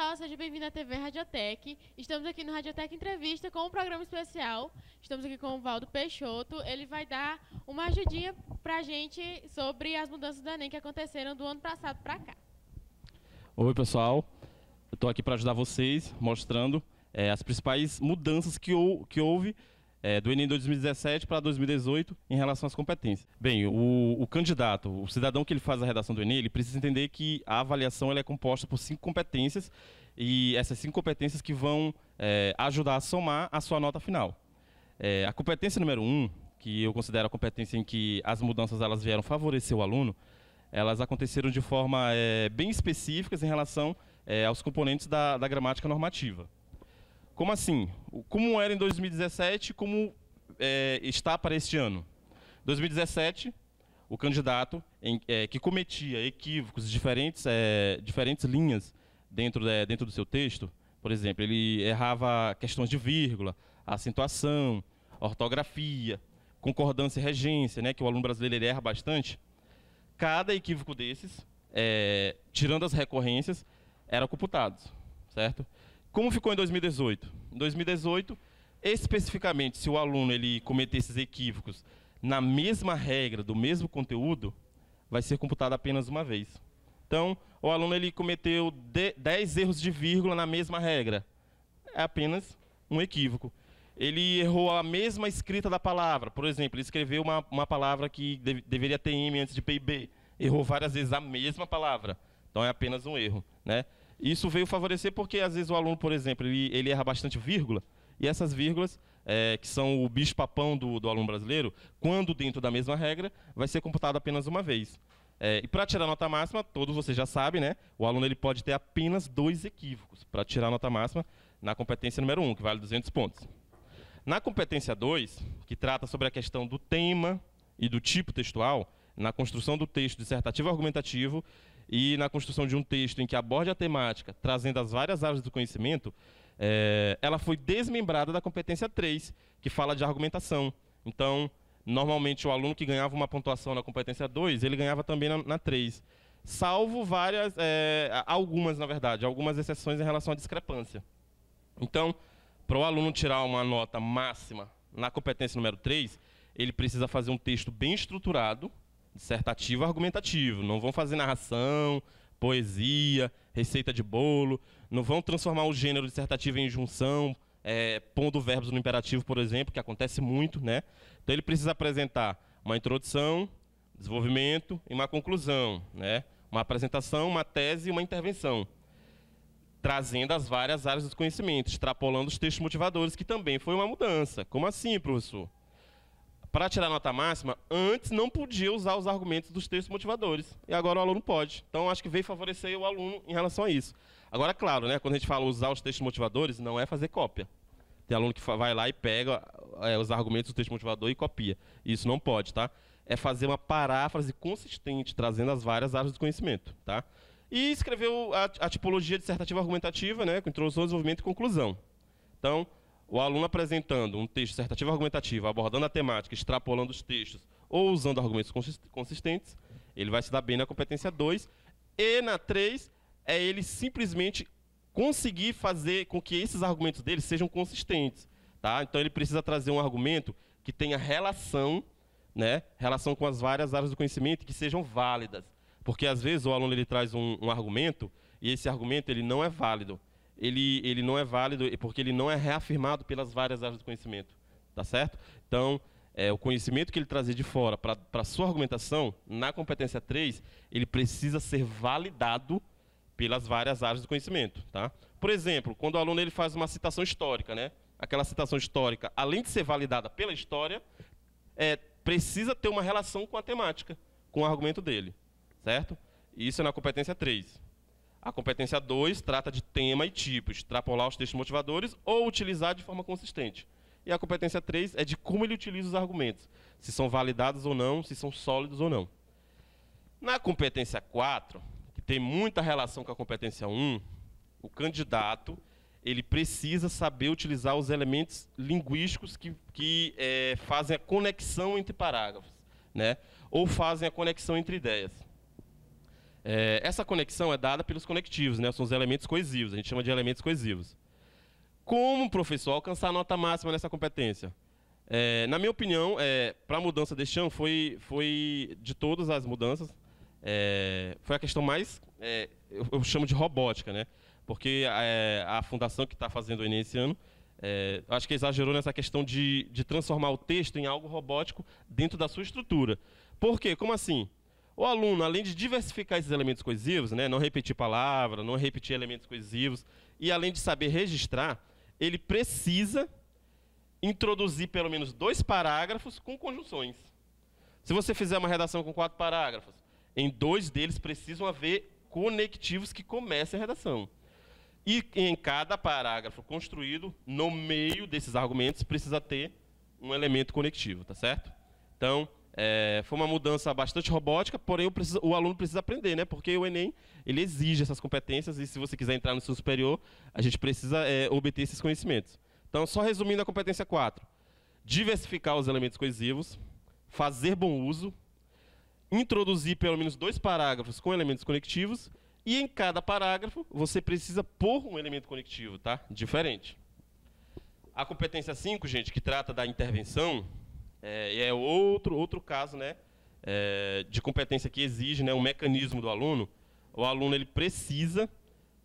pessoal, seja bem-vindo à TV Radiotec. Estamos aqui no Radiotec Entrevista com um programa especial. Estamos aqui com o Valdo Peixoto. Ele vai dar uma ajudinha para a gente sobre as mudanças do Enem que aconteceram do ano passado para cá. Oi, pessoal. Estou aqui para ajudar vocês, mostrando é, as principais mudanças que, que houve é, do Enem 2017 para 2018 em relação às competências. Bem, o, o, candidato, o cidadão que ele faz a redação do Enem, ele precisa entender que a avaliação ela é composta por cinco competências e essas cinco competências que vão é, ajudar a somar a sua nota final. É, a competência número um, que eu considero a competência em que as mudanças elas vieram favorecer o aluno, elas aconteceram de forma é, bem específicas em relação é, aos componentes da, da gramática normativa. Como assim? Como era em 2017 como é, está para este ano? 2017, o candidato em, é, que cometia equívocos diferentes, é, diferentes linhas dentro, é, dentro do seu texto, por exemplo, ele errava questões de vírgula, acentuação, ortografia, concordância e regência, né, que o aluno brasileiro erra bastante. Cada equívoco desses, é, tirando as recorrências, era computado, certo? Como ficou em 2018? Em 2018, especificamente, se o aluno ele cometer esses equívocos na mesma regra, do mesmo conteúdo, vai ser computado apenas uma vez. Então, o aluno ele cometeu 10 erros de vírgula na mesma regra. É apenas um equívoco. Ele errou a mesma escrita da palavra. Por exemplo, ele escreveu uma, uma palavra que dev, deveria ter M antes de PIB. Errou várias vezes a mesma palavra. Então, é apenas um erro. Né? Isso veio favorecer porque, às vezes, o aluno, por exemplo, ele, ele erra bastante vírgula, e essas vírgulas, é, que são o bicho-papão do, do aluno brasileiro, quando dentro da mesma regra, vai ser computado apenas uma vez. É, e para tirar nota máxima, todos vocês já sabem, né? O aluno ele pode ter apenas dois equívocos para tirar nota máxima na competência número 1, um, que vale 200 pontos. Na competência 2, que trata sobre a questão do tema e do tipo textual, na construção do texto dissertativo argumentativo, e na construção de um texto em que aborde a temática, trazendo as várias áreas do conhecimento, é, ela foi desmembrada da competência 3, que fala de argumentação. Então, normalmente o aluno que ganhava uma pontuação na competência 2, ele ganhava também na, na 3. Salvo várias, é, algumas na verdade, algumas exceções em relação à discrepância. Então, para o aluno tirar uma nota máxima na competência número 3, ele precisa fazer um texto bem estruturado, dissertativo argumentativo. Não vão fazer narração, poesia, receita de bolo. Não vão transformar o gênero dissertativo em junção, é, pondo verbos no imperativo, por exemplo, que acontece muito. Né? Então ele precisa apresentar uma introdução, desenvolvimento e uma conclusão. Né? Uma apresentação, uma tese e uma intervenção. Trazendo as várias áreas dos conhecimentos, extrapolando os textos motivadores, que também foi uma mudança. Como assim, professor? para tirar nota máxima, antes não podia usar os argumentos dos textos motivadores. E agora o aluno pode. Então, acho que veio favorecer o aluno em relação a isso. Agora, claro, né, quando a gente fala usar os textos motivadores, não é fazer cópia. Tem aluno que vai lá e pega é, os argumentos do texto motivador e copia. Isso não pode, tá? É fazer uma paráfrase consistente, trazendo as várias áreas do conhecimento, tá? E escreveu a, a tipologia dissertativa argumentativa, né, com introdução, desenvolvimento e conclusão. Então, o aluno apresentando um texto dissertativo argumentativo, abordando a temática, extrapolando os textos ou usando argumentos consistentes, ele vai se dar bem na competência 2. E na 3, é ele simplesmente conseguir fazer com que esses argumentos dele sejam consistentes. Tá? Então ele precisa trazer um argumento que tenha relação, né? relação com as várias áreas do conhecimento que sejam válidas. Porque às vezes o aluno ele traz um, um argumento e esse argumento ele não é válido ele, ele não é válido porque ele não é reafirmado pelas várias áreas do conhecimento. Tá certo? Então, é, o conhecimento que ele trazer de fora para a sua argumentação, na competência 3, ele precisa ser validado pelas várias áreas do conhecimento. Tá? Por exemplo, quando o aluno ele faz uma citação histórica, né? aquela citação histórica, além de ser validada pela história, é, precisa ter uma relação com a temática, com o argumento dele. Certo? Isso é na competência 3. A competência 2 trata de tema e tipo, extrapolar os textos motivadores ou utilizar de forma consistente. E a competência 3 é de como ele utiliza os argumentos, se são validados ou não, se são sólidos ou não. Na competência 4, que tem muita relação com a competência 1, o candidato ele precisa saber utilizar os elementos linguísticos que, que é, fazem a conexão entre parágrafos, né? ou fazem a conexão entre ideias. É, essa conexão é dada pelos conectivos, né? são os elementos coesivos, a gente chama de elementos coesivos. Como, professor, alcançar a nota máxima nessa competência? É, na minha opinião, é, para a mudança deste chão, foi, foi de todas as mudanças, é, foi a questão mais, é, eu, eu, chamo de robótica, né? porque a, é, a fundação que está fazendo o Enem esse ano, é, acho que exagerou nessa questão de, de transformar o texto em algo robótico dentro da sua estrutura. Por quê? Como assim? O aluno, além de diversificar esses elementos coesivos, né, não repetir palavra, não repetir elementos coesivos, e além de saber registrar, ele precisa introduzir pelo menos dois parágrafos com conjunções. Se você fizer uma redação com quatro parágrafos, em dois deles precisam haver conectivos que comecem a redação. E em cada parágrafo construído, no meio desses argumentos, precisa ter um elemento conectivo, tá certo? Então, é, foi uma mudança bastante robótica, porém o, aluno precisa aprender, né? Porque o Enem ele exige essas competências e se você quiser entrar no seu superior, a gente precisa é, obter esses conhecimentos. Então, só resumindo a competência 4. Diversificar os elementos coesivos, fazer bom uso, introduzir pelo menos dois parágrafos com elementos conectivos e em cada parágrafo você precisa pôr um elemento conectivo, tá? Diferente. A competência 5, gente, que trata da intervenção, é, é outro, outro caso né, é, de competência que exige né, um mecanismo do aluno. O aluno ele precisa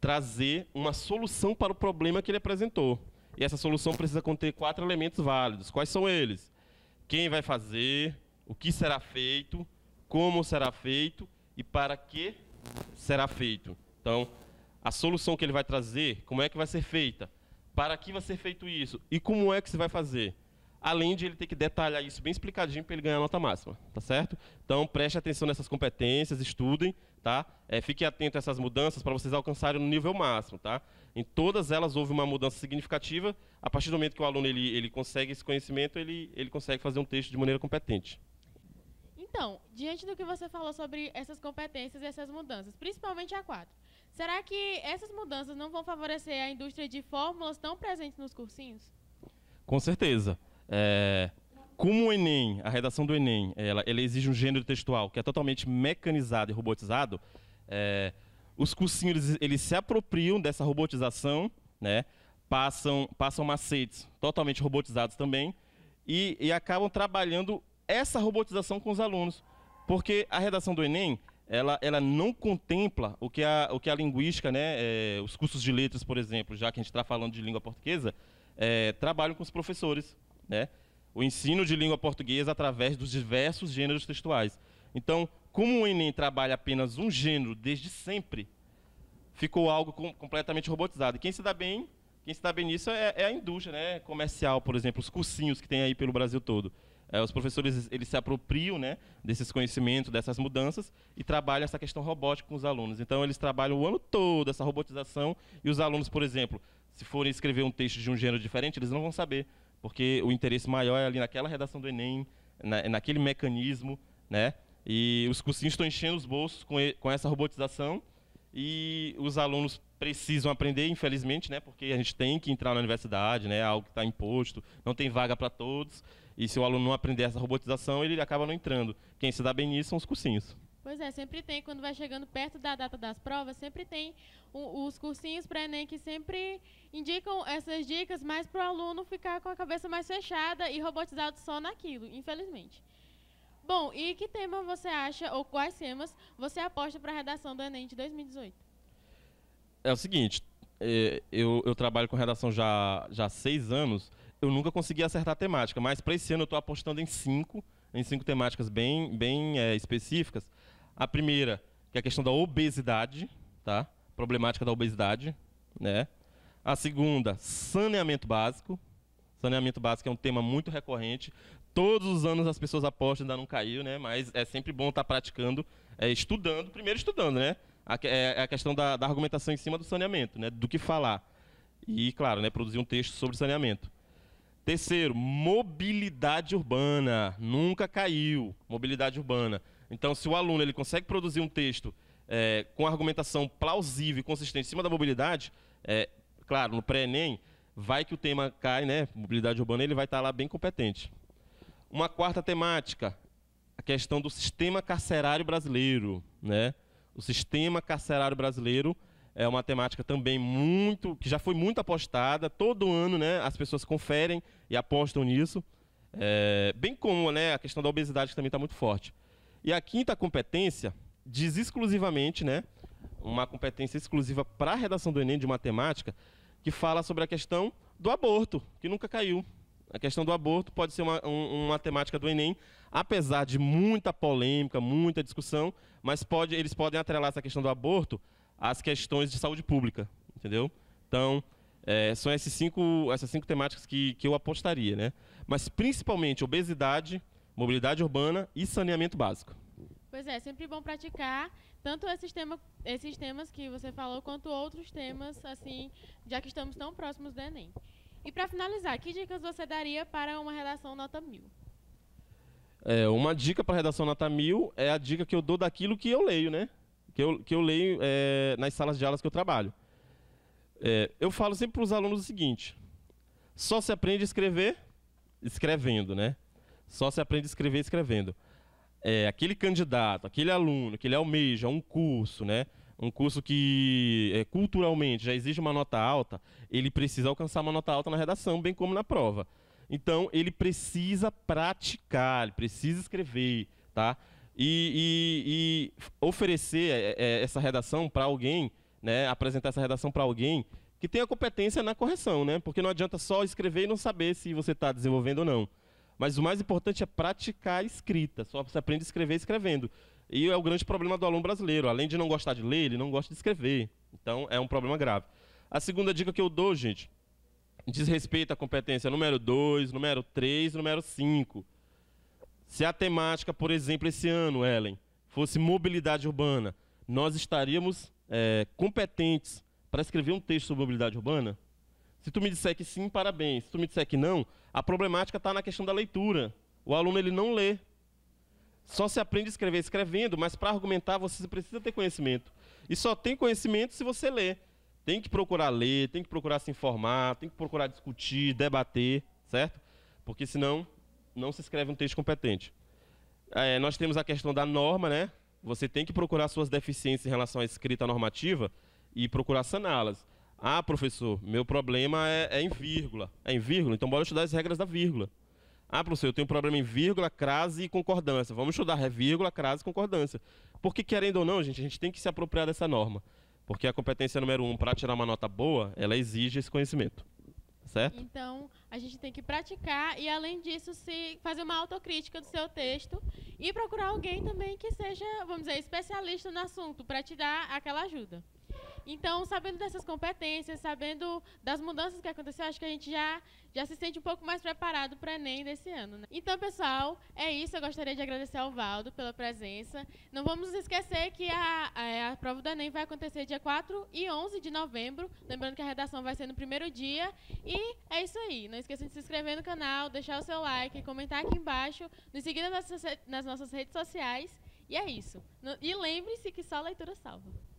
trazer uma solução para o problema que ele apresentou. E essa solução precisa conter quatro elementos válidos. Quais são eles? Quem vai fazer, o que será feito, como será feito e para que será feito. Então, a solução que ele vai trazer, como é que vai ser feita, para que vai ser feito isso e como é que se vai fazer além de ele ter que detalhar isso bem explicadinho para ele ganhar a nota máxima, tá certo? Então preste atenção nessas competências, estudem, tá? É, fiquem atento a essas mudanças para vocês alcançarem o nível máximo, tá? Em todas elas houve uma mudança significativa. A partir do momento que o aluno ele, ele consegue esse conhecimento, ele, ele consegue fazer um texto de maneira competente. Então, diante do que você falou sobre essas competências e essas mudanças, principalmente a 4, será que essas mudanças não vão favorecer a indústria de fórmulas tão presentes nos cursinhos? Com certeza. É, como o Enem, a redação do Enem, ela, ela, exige um gênero textual que é totalmente mecanizado e robotizado, é, os cursinhos eles, eles, se apropriam dessa robotização, né? passam, passam macetes totalmente robotizados também e, e acabam trabalhando essa robotização com os alunos. Porque a redação do Enem, ela, ela não contempla o que a, o que a linguística, né, é, os cursos de letras, por exemplo, já que a gente está falando de língua portuguesa, é, trabalham com os professores né? o ensino de língua portuguesa através dos diversos gêneros textuais. Então, como o Enem trabalha apenas um gênero desde sempre, ficou algo com, completamente robotizado. E quem se dá bem, quem se dá bem nisso é, é, a indústria, né? Comercial, por exemplo, os cursinhos que tem aí pelo Brasil todo. É, os professores eles se apropriam, né, desses conhecimentos, dessas mudanças e trabalham essa questão robótica com os alunos. Então eles trabalham o ano todo essa robotização e os alunos, por exemplo, se forem escrever um texto de um gênero diferente, eles não vão saber porque o interesse maior é ali naquela redação do Enem, na, naquele mecanismo, né? E os cursinhos estão enchendo os bolsos com, e, com essa robotização e os alunos precisam aprender, infelizmente, né? Porque a gente tem que entrar na universidade, né? É algo que está imposto, não tem vaga para todos. E se o aluno não aprender essa robotização, ele acaba não entrando. Quem se dá bem nisso são os cursinhos. Pois é, sempre tem, quando vai chegando perto da data das provas, sempre tem os cursinhos para Enem que sempre indicam essas dicas, mas para o aluno ficar com a cabeça mais fechada e robotizado só naquilo, infelizmente. Bom, e que tema você acha, ou quais temas, você aposta para a redação do Enem de 2018? É o seguinte, é, eu, eu trabalho com redação já, já há seis anos, eu nunca consegui acertar a temática, mas para esse ano eu estou apostando em cinco, em cinco temáticas bem, bem é, específicas, a primeira, que é a questão da obesidade, tá? Problemática da obesidade, né? A segunda, saneamento básico. Saneamento básico é um tema muito recorrente. Todos os anos as pessoas apostam, ainda não caiu, né? Mas é sempre bom estar tá praticando, é, estudando, primeiro estudando, né? A, é, é a questão da, da, argumentação em cima do saneamento, né? Do que falar. E, claro, né, produzir um texto sobre saneamento. Terceiro, mobilidade urbana. Nunca caiu. Mobilidade urbana. Então, se o aluno ele consegue produzir um texto é, com argumentação plausível e consistente em cima da mobilidade, é, claro, no pré-ENEM, vai que o tema cai, né? Mobilidade urbana, ele vai estar lá bem competente. Uma quarta temática, a questão do sistema carcerário brasileiro, né? O sistema carcerário brasileiro é uma temática também muito que já foi muito apostada todo ano, né? As pessoas conferem e apostam nisso, é, bem como, né? A questão da obesidade que também está muito forte. E a quinta competência diz exclusivamente, né, uma competência exclusiva para a redação do Enem de matemática, que fala sobre a questão do aborto, que nunca caiu. A questão do aborto pode ser uma, um, uma temática do Enem, apesar de muita polêmica, muita discussão, mas pode, eles podem atrelar essa questão do aborto às questões de saúde pública, entendeu? Então, é, são esses cinco, essas cinco temáticas que, que eu apostaria, né? Mas principalmente obesidade, mobilidade urbana e saneamento básico. Pois é, é, sempre bom praticar tanto esses, tema, esses temas que você falou, quanto outros temas, assim, já que estamos tão próximos do Enem. E para finalizar, que dicas você daria para uma redação nota mil? É, uma dica para redação nota mil é a dica que eu dou daquilo que eu leio, né? Que eu, que eu leio é, nas salas de aulas que eu trabalho. É, eu falo sempre para os alunos o seguinte: só se aprende a escrever escrevendo, né? Só se aprende a escrever escrevendo. É, aquele candidato, aquele aluno que ele almeja um curso, né? Um curso que é, culturalmente já exige uma nota alta, ele precisa alcançar uma nota alta na redação, bem como na prova. Então, ele precisa praticar, ele precisa escrever, tá? E, e, e oferecer é, é, essa redação para alguém, né? Apresentar essa redação para alguém que tenha competência na correção, né? Porque não adianta só escrever e não saber se você está desenvolvendo ou não. Mas o mais importante é praticar a escrita. Só você aprende a escrever escrevendo. E é o grande problema do aluno brasileiro. Além de não gostar de ler, ele não gosta de escrever. Então é um problema grave. A segunda dica que eu dou, gente, diz respeito à competência número 2, número 3, número 5. Se a temática, por exemplo, esse ano, Ellen, fosse mobilidade urbana, nós estaríamos é, competentes para escrever um texto sobre mobilidade urbana? Se tu me disser que sim, parabéns. Se tu me disser que não, a problemática está na questão da leitura. O aluno ele não lê. Só se aprende a escrever escrevendo, mas para argumentar você precisa ter conhecimento. E só tem conhecimento se você lê. Tem que procurar ler, tem que procurar se informar, tem que procurar discutir, debater, certo? Porque senão não se escreve um texto competente. É, nós temos a questão da norma, né? Você tem que procurar suas deficiências em relação à escrita normativa e procurar saná-las. Ah, professor, meu problema é, é, em vírgula. É em vírgula? Então bora estudar as regras da vírgula. Ah, professor, eu tenho um problema em vírgula, crase e concordância. Vamos estudar vírgula, crase e concordância. Porque, querendo ou não, gente, a gente tem que se apropriar dessa norma. Porque a competência número um, para tirar uma nota boa, ela exige esse conhecimento. Certo? Então, a gente tem que praticar e, além disso, se fazer uma autocrítica do seu texto e procurar alguém também que seja, vamos dizer, especialista no assunto para te dar aquela ajuda. Então, sabendo dessas competências, sabendo das mudanças que aconteceu, acho que a gente já, já se sente um pouco mais preparado para o Enem desse ano. Né? Então, pessoal, é isso. Eu gostaria de agradecer ao Valdo pela presença. Não vamos esquecer que a, a, é, a prova do Enem vai acontecer dia 4 e 11 de novembro. Lembrando que a redação vai ser no primeiro dia. E é isso aí. Não esqueçam de se inscrever no canal, deixar o seu like, comentar aqui embaixo, nos seguir nas nossas, nas nossas redes sociais. E é isso. E lembre-se que só a leitura salva.